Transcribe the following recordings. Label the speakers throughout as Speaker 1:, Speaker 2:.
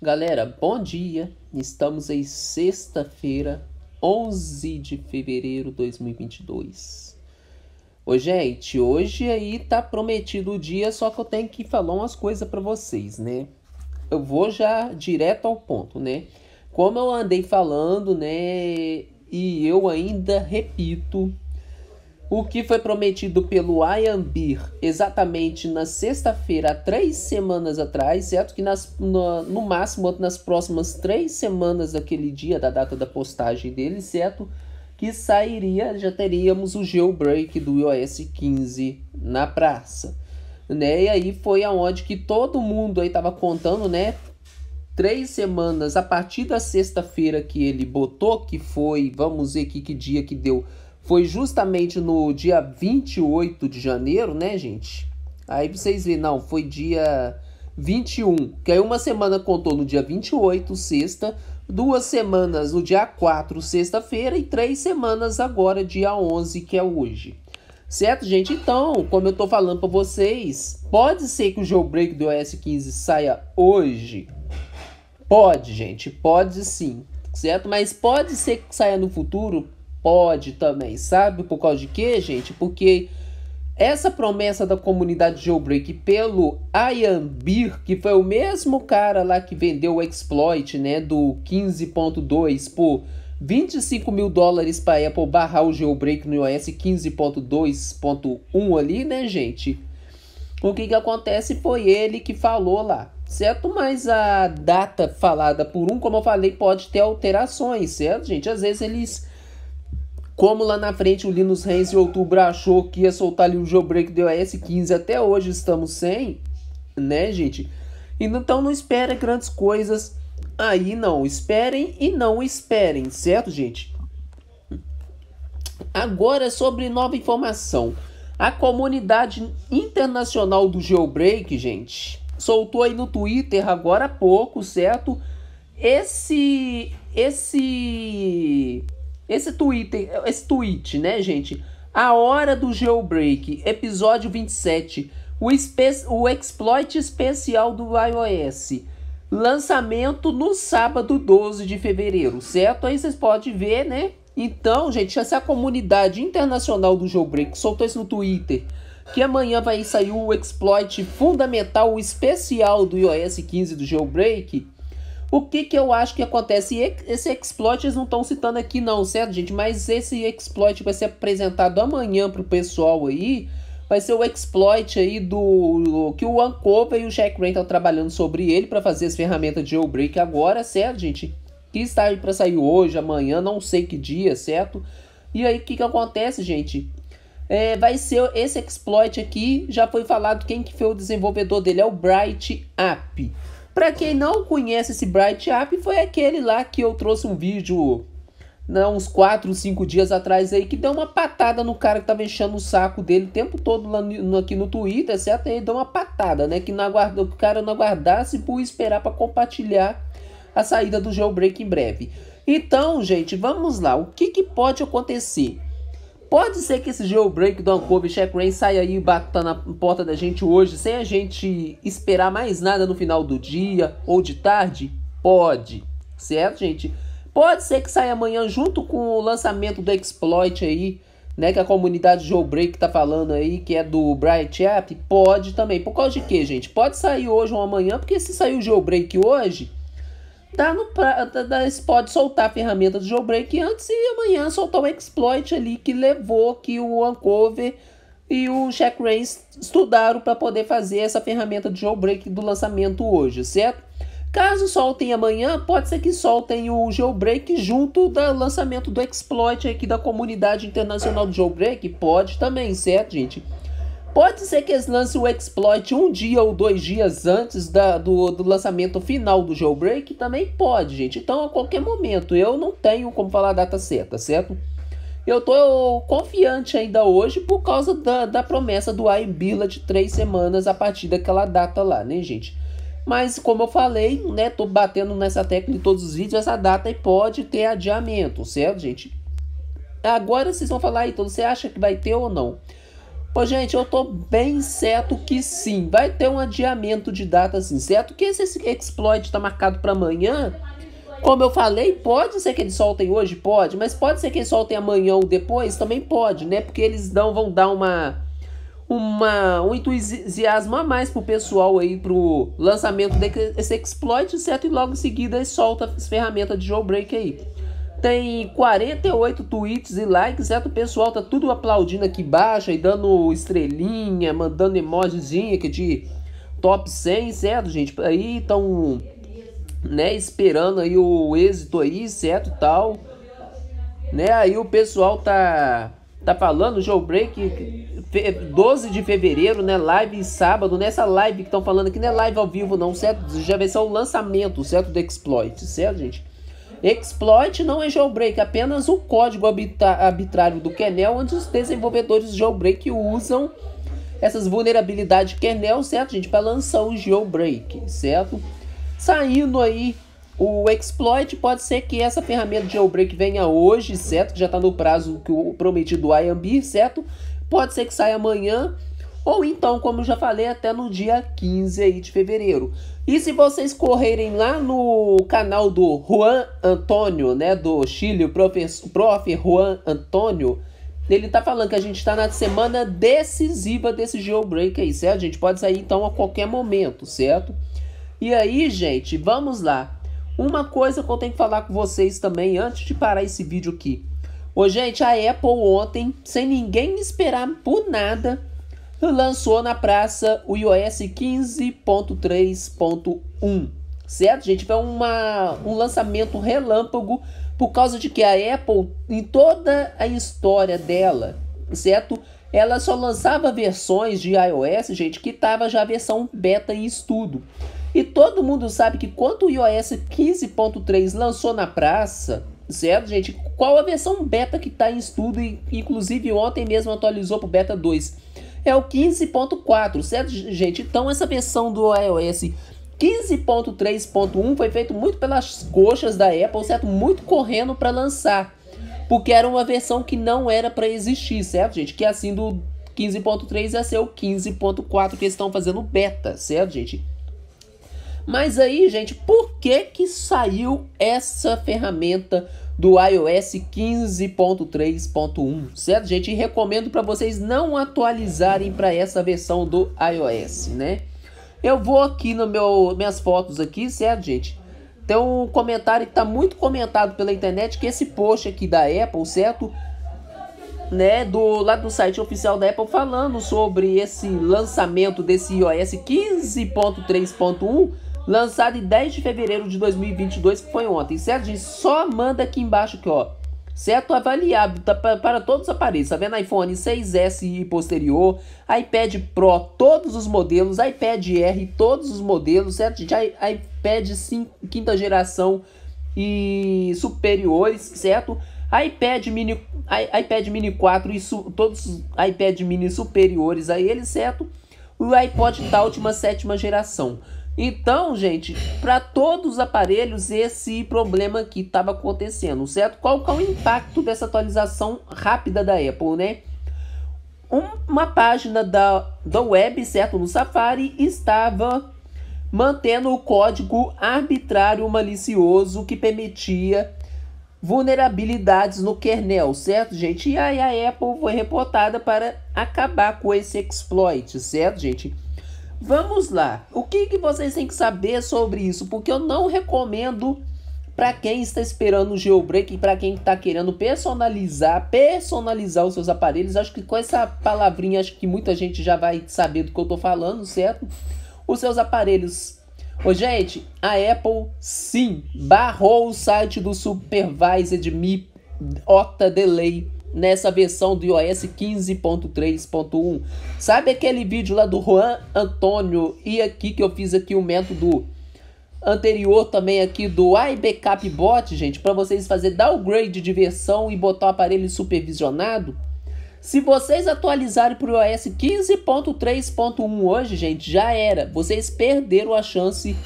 Speaker 1: Galera, bom dia. Estamos aí sexta-feira, 11 de fevereiro de 2022. Ô, gente, hoje aí tá prometido o dia, só que eu tenho que falar umas coisas para vocês, né? Eu vou já direto ao ponto, né? Como eu andei falando, né, e eu ainda repito, o que foi prometido pelo Beer exatamente na sexta-feira, três semanas atrás, certo? Que nas, no, no máximo nas próximas três semanas daquele dia, da data da postagem dele, certo? Que sairia, já teríamos o jailbreak do iOS 15 na praça, né? E aí foi aonde que todo mundo aí tava contando, né? Três semanas a partir da sexta-feira que ele botou, que foi, vamos ver aqui que dia que deu foi justamente no dia 28 de janeiro, né, gente? Aí vocês veem, não, foi dia 21. Que aí uma semana contou no dia 28, sexta, duas semanas no dia 4, sexta-feira, e três semanas agora, dia 11, que é hoje. Certo, gente? Então, como eu tô falando para vocês, pode ser que o jailbreak do iOS 15 saia hoje? Pode, gente, pode sim, certo? Mas pode ser que saia no futuro? pode também, sabe? Por causa de quê, gente? Porque essa promessa da comunidade Jailbreak pelo Ayambir, que foi o mesmo cara lá que vendeu o exploit né, do 15.2 por 25 mil dólares para Apple barrar o jailbreak no iOS 15.2.1 ali, né, gente? O que, que acontece foi ele que falou lá, certo? Mas a data falada por um, como eu falei, pode ter alterações, certo, gente? Às vezes eles como lá na frente o Linus Reis em outubro achou que ia soltar ali o jailbreak do iOS 15, até hoje estamos sem, né, gente? Então não espera grandes coisas aí não, esperem e não esperem, certo, gente? Agora sobre nova informação. A comunidade internacional do jailbreak, gente, soltou aí no Twitter agora há pouco, certo? Esse esse esse Twitter esse tweet, né, gente? A Hora do Jailbreak, episódio 27. O, o exploit especial do iOS. Lançamento no sábado 12 de fevereiro, certo? Aí vocês podem ver, né? Então, gente, essa é a comunidade internacional do Jailbreak soltou isso no Twitter. Que amanhã vai sair o exploit fundamental, o especial do iOS 15 do Jailbreak o que, que eu acho que acontece? E esse exploit eles não estão citando aqui não, certo, gente? Mas esse exploit vai ser apresentado amanhã para o pessoal aí. Vai ser o exploit aí do que o Uncover e o CheckRank estão trabalhando sobre ele para fazer as ferramentas de jailbreak agora, certo, gente? Que está aí para sair hoje, amanhã, não sei que dia, certo? E aí o que, que acontece, gente? É, vai ser esse exploit aqui, já foi falado quem que foi o desenvolvedor dele, é o Bright App. Para quem não conhece esse Bright App, foi aquele lá que eu trouxe um vídeo né, uns 4, 5 dias atrás aí, que deu uma patada no cara que tava enchendo o saco dele o tempo todo lá no, aqui no Twitter, certo? Aí deu uma patada, né? Que não aguardou, que o cara não aguardasse por esperar para compartilhar a saída do jailbreak em breve. Então, gente, vamos lá. O que, que pode acontecer? Pode ser que esse jailbreak do Uncover Check Rain saia aí batendo na porta da gente hoje sem a gente esperar mais nada no final do dia ou de tarde? Pode, certo, gente? Pode ser que saia amanhã junto com o lançamento do exploit aí, né? Que a comunidade jailbreak tá falando aí, que é do Brian Chap. Pode também. Por causa de quê, gente? Pode sair hoje ou amanhã, porque se sair o jailbreak hoje, tá no pra, tá, tá pode soltar a ferramenta do jailbreak antes e amanhã soltar um exploit ali que levou que o Uncover e o Jack Rains estudaram para poder fazer essa ferramenta de jailbreak do lançamento hoje, certo? Caso soltem amanhã, pode ser que soltem o jailbreak junto do lançamento do exploit aqui da comunidade internacional do jailbreak, pode também, certo, gente? Pode ser que eles lancem o exploit um dia ou dois dias antes da, do, do lançamento final do jailbreak, também pode, gente. Então, a qualquer momento, eu não tenho como falar a data certa, certo? Eu tô confiante ainda hoje por causa da, da promessa do iBilla de três semanas a partir daquela data lá, né, gente? Mas como eu falei, né, tô batendo nessa tecla em todos os vídeos, essa data pode ter adiamento, certo, gente? Agora vocês vão falar, então, você acha que vai ter ou não? Pô, gente, eu tô bem certo que sim. Vai ter um adiamento de data, assim, certo? Que esse exploit tá marcado para amanhã. Como eu falei, pode ser que eles soltem hoje, pode, mas pode ser que eles soltem amanhã ou depois, também pode, né? Porque eles não vão dar uma uma um entusiasmo a mais pro pessoal aí pro lançamento desse exploit, certo? E logo em seguida solta as ferramentas de jailbreak aí tem 48 tweets e likes, certo? O pessoal tá tudo aplaudindo aqui embaixo e dando estrelinha, mandando emojizinha aqui de top 100, certo, gente? Aí estão, né, esperando aí o êxito aí, certo, tal. Né? Aí o pessoal tá tá falando, Break 12 de fevereiro, né? Live sábado. Nessa live que estão falando aqui, não é live ao vivo, não, certo? Já vai ser o lançamento, certo? Do exploit, certo, gente? Exploit não é jailbreak, apenas o código arbitrário do kernel, onde os desenvolvedores de jailbreak usam essas vulnerabilidades kernel, certo, gente, para lançar o jailbreak, certo? Saindo aí o exploit, pode ser que essa ferramenta de jailbreak venha hoje, certo? já está no prazo que o prometido IAMB, certo? Pode ser que saia amanhã, ou então, como eu já falei, até no dia 15 aí de fevereiro. E se vocês correrem lá no canal do Juan Antônio, né, do Chile, o prof. Juan Antônio, ele tá falando que a gente tá na semana decisiva desse jailbreak aí, certo? A gente pode sair então a qualquer momento, certo? E aí, gente, vamos lá. Uma coisa que eu tenho que falar com vocês também antes de parar esse vídeo aqui. Ô, gente, a Apple ontem, sem ninguém esperar por nada, lançou na praça o iOS 15.3.1, certo, gente? Foi uma, um lançamento relâmpago por causa de que a Apple, em toda a história dela, certo? Ela só lançava versões de iOS, gente, que estava já a versão beta em estudo. E todo mundo sabe que quando o iOS 15.3 lançou na praça, certo, gente? Qual a versão beta que está em estudo? E, inclusive, ontem mesmo atualizou para o beta 2 é o 15.4, certo, gente? Então essa versão do iOS 15.3.1 foi feito muito pelas coxas da Apple, certo? Muito correndo para lançar. Porque era uma versão que não era para existir, certo, gente? Que é assim do 15.3 ia é ser o 15.4 que eles estão fazendo beta, certo, gente? Mas aí, gente, por que que saiu essa ferramenta do iOS 15.3.1, certo, gente? E recomendo para vocês não atualizarem para essa versão do iOS, né? Eu vou aqui no meu minhas fotos aqui, certo, gente? Tem um comentário que tá muito comentado pela internet que esse post aqui da Apple, certo? Né, do lado do site oficial da Apple falando sobre esse lançamento desse iOS 15.3.1 lançado em 10 de fevereiro de 2022, que foi ontem, certo? gente só manda aqui embaixo aqui, ó. Certo? Avaliável tá, para, para todos os aparelhos, tá vendo? iPhone 6S e posterior, iPad Pro, todos os modelos, iPad R, todos os modelos, certo? Gente, I, iPad 5, quinta geração e superiores, certo? iPad mini, I, iPad mini 4 e su, todos os iPad mini superiores a ele, certo? O iPod da última sétima geração. Então, gente, para todos os aparelhos esse problema aqui estava acontecendo, certo? Qual que é o impacto dessa atualização rápida da Apple, né? Um, uma página da, da web, certo, no Safari, estava mantendo o código arbitrário malicioso que permitia vulnerabilidades no kernel, certo, gente? E aí a Apple foi reportada para acabar com esse exploit, certo, gente? Vamos lá. O que, que vocês têm que saber sobre isso? Porque eu não recomendo para quem está esperando o jailbreak e para quem está querendo personalizar, personalizar os seus aparelhos. Acho que com essa palavrinha, acho que muita gente já vai saber do que eu estou falando, certo? Os seus aparelhos. Ô, gente, a Apple sim barrou o site do supervisor Mi OTA Delay nessa versão do iOS 15.3.1. Sabe aquele vídeo lá do Juan Antônio e aqui que eu fiz aqui o método anterior também aqui do iBackup Bot, gente, para vocês fazer downgrade de versão e botar o aparelho supervisionado? Se vocês atualizarem para o iOS 15.3.1 hoje, gente, já era. Vocês perderam a chance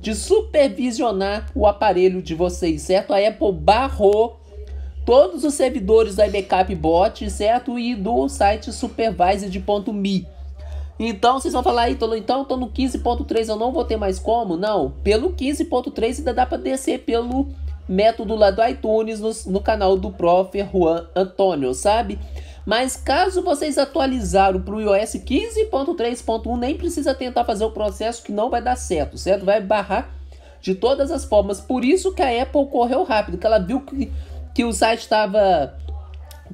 Speaker 1: de supervisionar o aparelho de vocês, certo? A Apple barrou todos os servidores do backup bot, certo? E do site supervised.me. Então vocês vão falar aí, tô, então tô no 15.3, eu não vou ter mais como? Não, pelo 15.3 ainda dá para descer pelo método lá do iTunes no, no canal do Prof. Juan Antônio, sabe? Mas caso vocês atualizaram para o iOS 15.3.1, nem precisa tentar fazer o processo que não vai dar certo, certo? Vai barrar de todas as formas. Por isso que a Apple correu rápido, que ela viu que que o site estava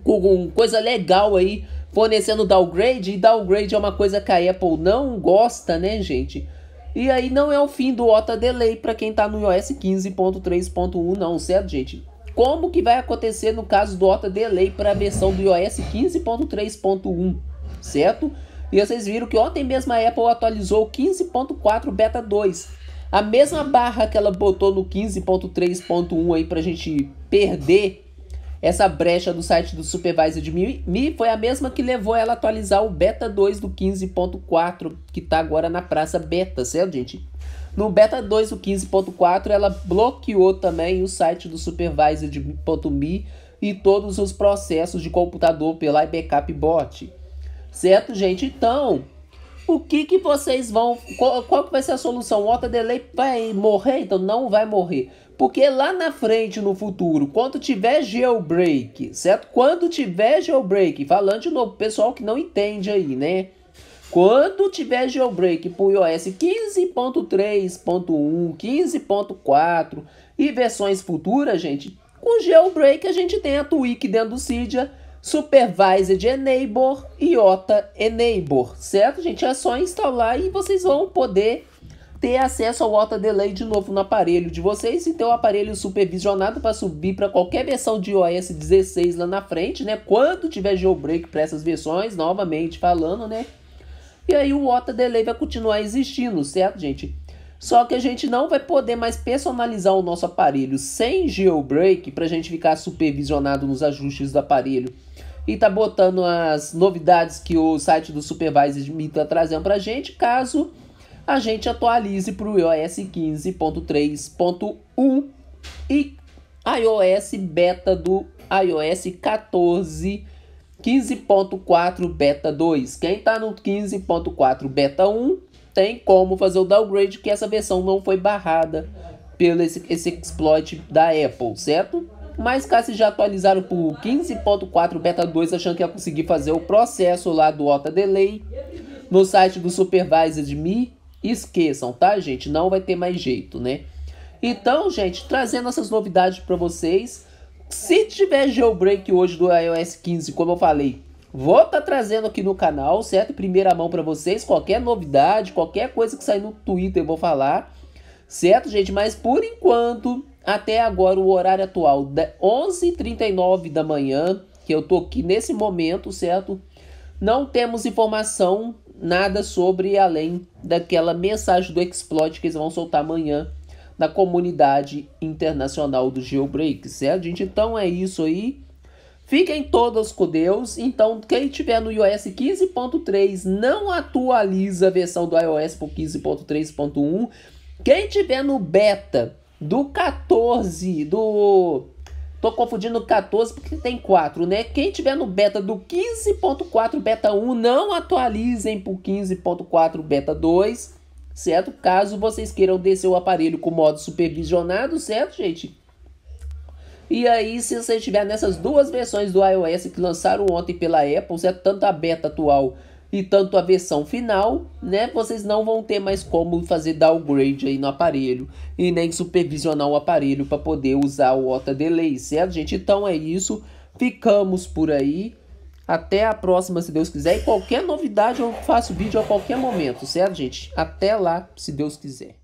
Speaker 1: com coisa legal aí, fornecendo downgrade, e downgrade é uma coisa que a Apple não gosta, né, gente? E aí não é o fim do OTA Delay para quem está no iOS 15.3.1 não, certo, gente? Como que vai acontecer no caso do OTA Delay para a versão do iOS 15.3.1, certo? E vocês viram que ontem mesmo a Apple atualizou 15.4 Beta 2, a mesma barra que ela botou no 15.3.1 aí pra gente perder essa brecha do site do Supervisor de Mi foi a mesma que levou ela a atualizar o beta 2 do 15.4, que está agora na praça beta, certo, gente? No beta 2 do 15.4, ela bloqueou também o site do Supervisor de Mi e todos os processos de computador pela backup bot. Certo, gente? Então, o que que vocês vão. Qual, qual vai ser a solução? O Walter Delay vai morrer? Então não vai morrer. Porque lá na frente, no futuro, quando tiver jailbreak, certo? Quando tiver jailbreak, falando de novo, pessoal que não entende aí, né? Quando tiver jailbreak para o iOS 15.3.1, 15.4 e versões futuras, gente, com jailbreak a gente tem a tweak dentro do Cydia Supervised Enable IOTA Enable, certo, gente? É só instalar e vocês vão poder ter acesso ao OTA Delay de novo no aparelho de vocês e ter o aparelho supervisionado para subir para qualquer versão de iOS 16 lá na frente, né? Quando tiver jailbreak para essas versões, novamente falando, né? E aí o OTA Delay vai continuar existindo, certo, gente? Só que a gente não vai poder mais personalizar o nosso aparelho sem jailbreak para a gente ficar supervisionado nos ajustes do aparelho. E tá botando as novidades que o site do Supervisor me tá trazendo para a gente, caso a gente atualize para o iOS 15.3.1 e iOS beta do iOS 14 15.4 beta 2. Quem tá no 15.4 beta 1 tem como fazer o downgrade, que essa versão não foi barrada pelo esse, esse exploit da Apple, certo? Mas caso já atualizaram para 15.4 beta 2, achando que ia conseguir fazer o processo lá do Ota Delay no site do Supervisor de Me esqueçam, tá, gente? Não vai ter mais jeito, né? Então, gente, trazendo essas novidades para vocês. Se tiver jailbreak hoje do iOS 15, como eu falei, Vou estar tá trazendo aqui no canal, certo? Em primeira mão para vocês, qualquer novidade, qualquer coisa que sair no Twitter eu vou falar, certo, gente? Mas por enquanto, até agora o horário atual, 11h39 da manhã, que eu tô aqui nesse momento, certo? Não temos informação, nada sobre além daquela mensagem do Exploit que eles vão soltar amanhã na comunidade internacional do Jailbreak, certo, gente? Então é isso aí. Fiquem todas com Deus. Então, quem tiver no iOS 15.3 não atualiza a versão do iOS por 15.3.1. Quem tiver no beta do 14, do Tô confundindo 14 porque tem 4, né? Quem tiver no beta do 15.4 beta 1, não atualizem pro 15.4 beta 2, certo? Caso vocês queiram descer o aparelho com modo supervisionado, certo, gente? E aí, se você estiver nessas duas versões do iOS que lançaram ontem pela Apple, é tanto a beta atual e tanto a versão final, né? Vocês não vão ter mais como fazer downgrade aí no aparelho e nem supervisionar o aparelho para poder usar o OTA Delay, certo, gente? Então é isso. Ficamos por aí. Até a próxima, se Deus quiser. E qualquer novidade eu faço vídeo a qualquer momento, certo, gente? Até lá, se Deus quiser.